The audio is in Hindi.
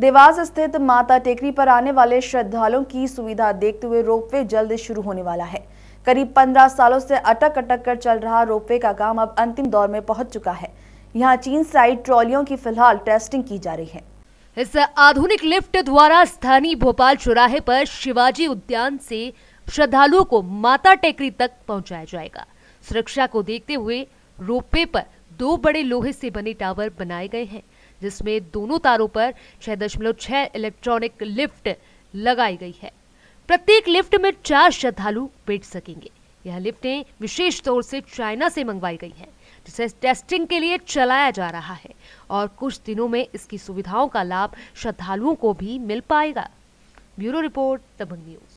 देवास स्थित माता टेकरी पर आने वाले श्रद्धालुओं की सुविधा देखते हुए रोपवे जल्द शुरू होने वाला है करीब पंद्रह सालों से अटक अटक कर चल रहा रोपवे का काम अब अंतिम दौर में पहुंच चुका है यहाँ चीन साइड ट्रॉलियों की फिलहाल टेस्टिंग की जा रही है इस आधुनिक लिफ्ट द्वारा स्थानीय भोपाल चौराहे पर शिवाजी उद्यान से श्रद्धालुओं को माता टेकरी तक पहुंचाया जाएगा सुरक्षा को देखते हुए रोपवे पर दो बड़े लोहे से बने टावर बनाए गए हैं जिसमें दोनों तारों पर छह दशमलव छह इलेक्ट्रॉनिक लिफ्ट लगाई गई है प्रत्येक लिफ्ट में चार श्रद्धालु बैठ सकेंगे यह लिफ्टें विशेष तौर से चाइना से मंगवाई गई हैं जिसे टेस्टिंग के लिए चलाया जा रहा है और कुछ दिनों में इसकी सुविधाओं का लाभ श्रद्धालुओं को भी मिल पाएगा ब्यूरो रिपोर्ट दबंग न्यूज